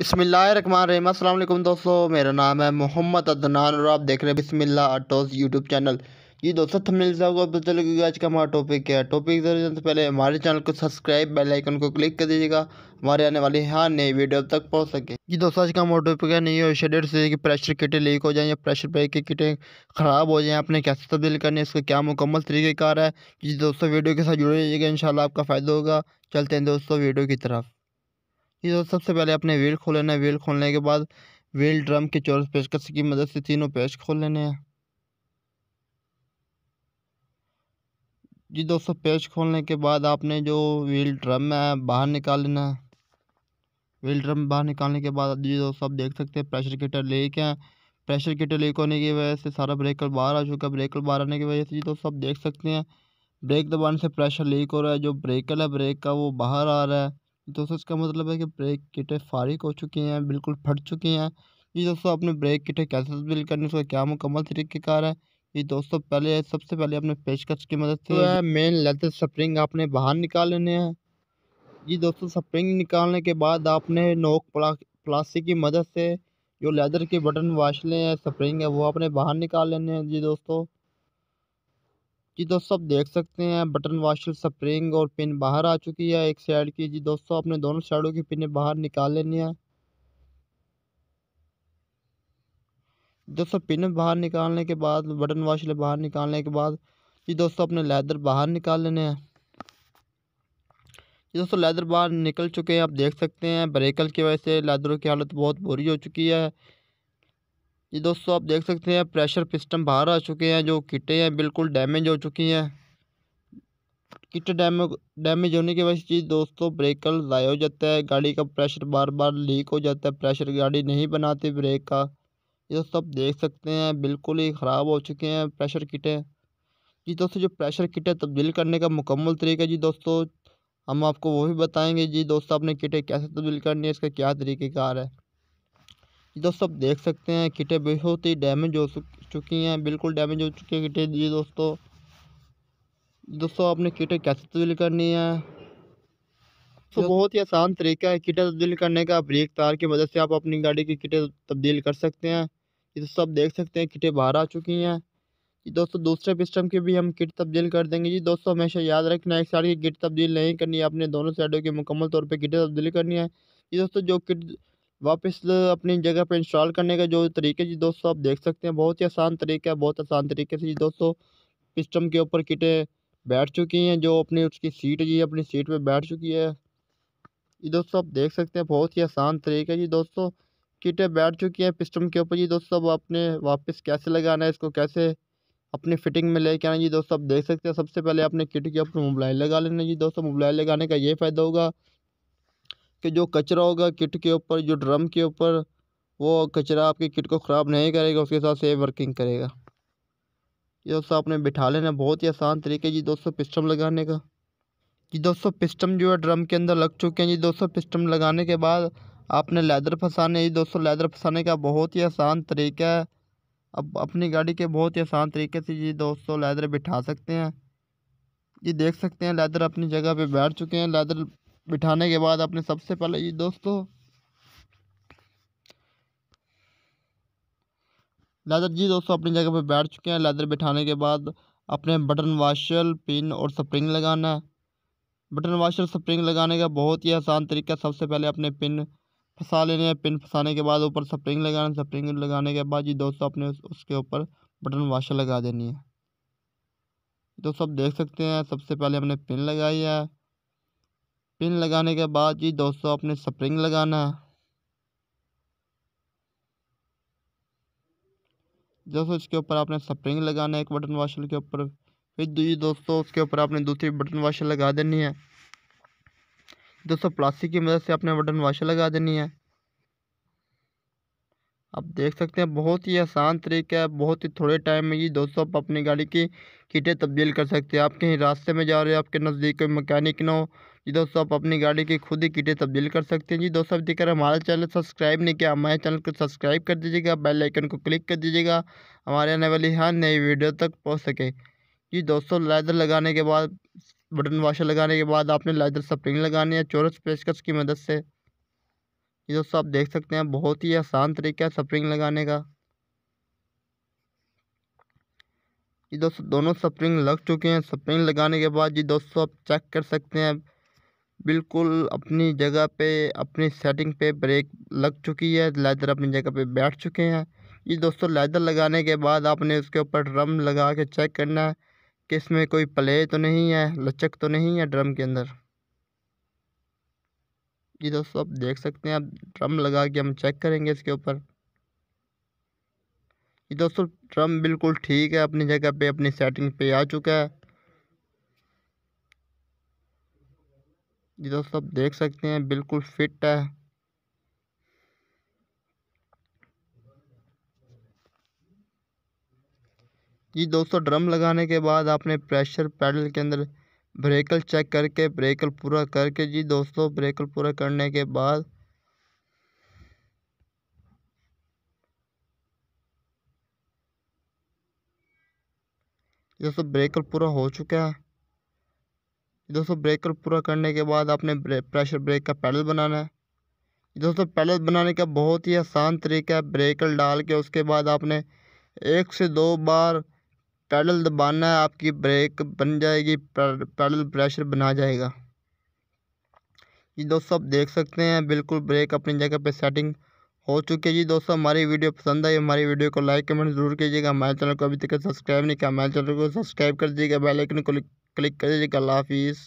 बसमिल्लाम अल्लाम दोस्तों मेरा नाम है मोहम्मद अदनान और आप देख रहे हैं बिसमिल्ला आटोज यूट्यूब चैनल ये दोस्तों थंबनेल से आपको पता आज का हमारा टॉपिक क्या है टॉपिक से पहले हमारे चैनल को सब्सक्राइब बेल आइकन को क्लिक कर दीजिएगा हमारे आने वाले हर नई वीडियो तक पहुंच सके जी दोस्तों आज का हमारा टॉपिक है नहीं शेडेड से कि प्रेशर किटें लीक हो जाएँ या प्रेशर ब्रेक की किटें ख़राब हो जाएँ आपने कैसे तब्दील तो करनी है इसका क्या मुकम्मल तरीक़ेकार है जी दोस्तों वीडियो के साथ जुड़े रहिएगा इन आपका फ़ायदा होगा चलते हैं दोस्तों वीडियो की तरफ ये तो सबसे पहले अपने व्हील खोल लेना है व्हील खोलने के बाद व्हील ड्रम के चौरस पेचकस की मदद से तीनों पेच खोल लेने हैं जी दोस्तों पेच खोलने के बाद आपने जो व्हील ड्रम है बाहर निकाल लेना है व्हील ड्रम बाहर निकालने के बाद जी दोस्तों आप देख सकते हैं प्रेशर कीटर लीक है प्रेशर कीटर लीक होने की वजह से सारा ब्रेकर बाहर आ चुका है ब्रेकर बाहर आने की वजह से जी दोस्तों आप देख सकते हैं ब्रेक दबाने से प्रेशर लीक हो रहा है जो ब्रेकर है ब्रेक का वो बाहर आ रहा है दोस्तों इसका मतलब है कि ब्रेक किटें फारिक हो चुकी हैं बिल्कुल फट चुकी हैं ये दोस्तों अपने ब्रेक किटें कैसे तब्दील करनी उसका क्या मुकम्मल तरीक़ेकार है ये दोस्तों पहले सबसे पहले अपने पेशकश की मदद से तो मेन लेदर स्प्रिंग आपने बाहर निकाल लेने हैं जी दोस्तों स्प्रिंग निकालने के बाद आपने नोक प्ला, प्लास्टिक की मदद से जो लेदर के बटन वाशले हैं स्प्रिंग है वो आपने बाहर निकाल लेने हैं जी दोस्तों जी दोस्तों आप देख सकते हैं बटन वाशर स्प्रिंग और पिन बाहर आ चुकी है एक साइड की जी दोस्तों आपने दोनों साइडों की पिन बाहर निकाल लेनी है दोस्तों पिन बाहर निकालने के बाद बटन वाशर बाहर निकालने के बाद जी दोस्तों अपने लेदर बाहर निकाल लेने हैं जी दोस्तों लेदर बाहर निकल चुके हैं आप देख सकते हैं ब्रेकल की वजह से लेदरों की हालत बहुत बुरी हो चुकी है ये दोस्तों आप देख सकते हैं प्रेशर पिस्टन बाहर आ चुके हैं जो किटें हैं बिल्कुल डैमेज हो चुकी हैं किट डैम डैमेज होने की वजह से दोस्तों ब्रेकल ज़ाया हो जाता है गाड़ी का प्रेशर बार बार लीक हो जाता है प्रेशर गाड़ी नहीं बनाती ब्रेक का ये दोस्तों आप देख सकते हैं बिल्कुल ही ख़राब हो चुके हैं प्रेशर किटें जी दोस्तों जो प्रेशर किटें तब्दील करने का मुकम्मल तरीका जी दोस्तों हम आपको वो भी बताएंगे जी दोस्तों आपने किटें कैसे तब्दील करनी है इसका क्या तरीक़ेकार है दोस्तों आप देख सकते हैं किटें बहुत ही डैमेज हो चुकी हैं बिल्कुल डैमेज हो चुकी है किटें ये दोस्तों दोस्तों आपने किटें कैसे तब्दील करनी है तो बहुत ही आसान तरीका है किटें तब्दील करने का ब्रेक तार की मदद से आप अपनी गाड़ी की किटें तब्दील कर सकते हैं ये दोस्तों आप देख सकते हैं किटें बाहर आ चुकी हैं दोस्तों दूसरे पिस्टम की भी हम किट तब्दील कर देंगे जी दोस्तों हमेशा याद रखना एक साइड की किट तब्दील नहीं करनी है आपने दोनों साइडों की मुकम्मल तौर पे किटें तब्दील करनी है ये दोस्तों जो किट वापस अपनी जगह पर इंस्टॉल करने का जो तरीके जी दोस्तों आप देख सकते हैं बहुत ही आसान तरीका है बहुत आसान तरीके से जी दोस्तों सिस्टम के ऊपर किटें बैठ चुकी हैं जो अपनी उसकी सीट जी अपनी सीट पे बैठ चुकी है ये दोस्तों आप देख सकते हैं बहुत ही आसान तरीका है जी दोस्तों किटें बैठ चुकी हैं पिस्टम के ऊपर जी दोस्तों अब आपने वापस कैसे लगाना है इसको कैसे अपनी फिटिंग में लेके आना जी दोस्तों आप देख सकते हैं सबसे पहले अपने किट के ऊपर मोबाइल लगा लेना जी दोस्तों मोबाइल लगाने का ये फ़ायदा होगा आपके जो कचरा होगा किट के ऊपर जो ड्रम के ऊपर वो कचरा आपकी किट को ख़राब नहीं करेगा उसके साथ सेफ वर्किंग करेगा ये दोस्तों आपने बिठा लेना बहुत ही आसान तरीके जी दोस्तों पिस्टम लगाने का जी दोस्तों पिस्टम जो है ड्रम के अंदर लग चुके हैं जी दोस्तों पिस्टम लगाने के बाद आपने लेदर फंसाने जी दोस्तों लेदर फंसाने का बहुत ही आसान तरीका है अब अपनी गाड़ी के बहुत ही आसान तरीके से जी दोस्तों लेदर बिठा सकते हैं जी देख सकते हैं लेदर अपनी जगह पे बैठ चुके हैं लेदर बिठाने के बाद आपने सबसे पहले ये दोस्तों लेदर जी दोस्तों अपनी जगह पे बैठ चुके हैं लेदर बिठाने के बाद अपने बटन वाशर पिन और स्प्रिंग लगाना है बटन वाशर स्प्रिंग लगाने का बहुत ही आसान तरीका सबसे पहले अपने पिन फंसा लेने हैं पिन फंसाने के बाद ऊपर स्प्रिंग लगाना है स्प्रिंग लगाने के बाद जी दोस्तों अपने उसके ऊपर बटन वाशर लगा देनी है दोस्तों आप देख सकते हैं सबसे पहले हमने पिन लगाई है पिन लगाने के बाद जी दोस्तों आपने स्प्रिंग लगाना है दोस्तों इसके ऊपर आपने स्प्रिंग लगाना है एक बटन वाशर के ऊपर फिर जी दोस्तों उसके ऊपर आपने दूसरी बटन वाशर लगा देनी है दोस्तों प्लास्टिक की मदद से आपने बटन वाशर लगा देनी है आप देख सकते हैं बहुत ही आसान तरीका है बहुत ही थोड़े टाइम में ही दोस्तों आप अपनी गाड़ी की किटें तब्दील कर सकते हैं आप कहीं रास्ते में जा रहे हो आपके नज़दीक कोई मकैनिक ना हो जी दोस्तों आप अपनी गाड़ी की खुद ही किटें तब्दील कर सकते हैं जी दोस्तों आप देखकर हमारा चैनल सब्सक्राइब नहीं किया हमारे चैनल को सब्सक्राइब कर दीजिएगा बेल आइकन को क्लिक कर दीजिएगा हमारे आने वाली हर नई वीडियो तक पहुँच सके जी दोस्तों लेदर लगाने के बाद बटन वाशर लगाने के बाद आपने लेदर स्प्रिंग लगानी है चोरस पेशकश की मदद से ये दोस्तों आप देख सकते हैं बहुत ही आसान तरीका है स्प्रिंग लगाने का ये दोस्तों दोनों स्प्रिंग लग चुके हैं स्प्रिंग लगाने के बाद जी दोस्तों आप चेक कर सकते हैं बिल्कुल अपनी जगह पे अपनी सेटिंग पे ब्रेक लग चुकी है लेदर अपनी जगह पे बैठ चुके हैं ये दोस्तों लेदर लगाने के बाद आपने उसके ऊपर ड्रम लगा के चेक करना है कि इसमें कोई प्ले तो नहीं है लचक तो नहीं है ड्रम के अंदर जी दोस्तों आप देख सकते हैं आप ड्रम लगा के हम चेक करेंगे इसके ऊपर ये दोस्तों ड्रम बिल्कुल ठीक है अपनी जगह पे अपनी सेटिंग पे आ चुका है दोस्तों आप देख सकते हैं बिल्कुल फिट है जी दोस्तों ड्रम लगाने के बाद आपने प्रेशर पैडल के अंदर ब्रेकल चेक करके ब्रेकल पूरा करके जी दोस्तों ब्रेकल पूरा करने के बाद दोस्तों ब्रेकल पूरा हो चुका है दोस्तों ब्रेकर पूरा करने के बाद आपने प्रेशर ब्रेक का पैडल बनाना है दोस्तों पैडल बनाने का बहुत ही आसान तरीका है ब्रेकर डाल के उसके बाद आपने एक से दो बार पैडल दबाना है आपकी ब्रेक बन जाएगी पैडल प्रेशर बना जाएगा ये दोस्तों आप देख सकते हैं बिल्कुल ब्रेक अपनी जगह पे सेटिंग हो चुकी है जी दोस्तों हमारी वीडियो पसंद आई हमारी वीडियो को लाइक कमेंट जरूर कीजिएगा हमारे चैनल को अभी तक सब्सक्राइब नहीं किया हमारे चैनल को सब्सक्राइब कर दीजिएगा बेलाइकन को क्लिक कर गला फीस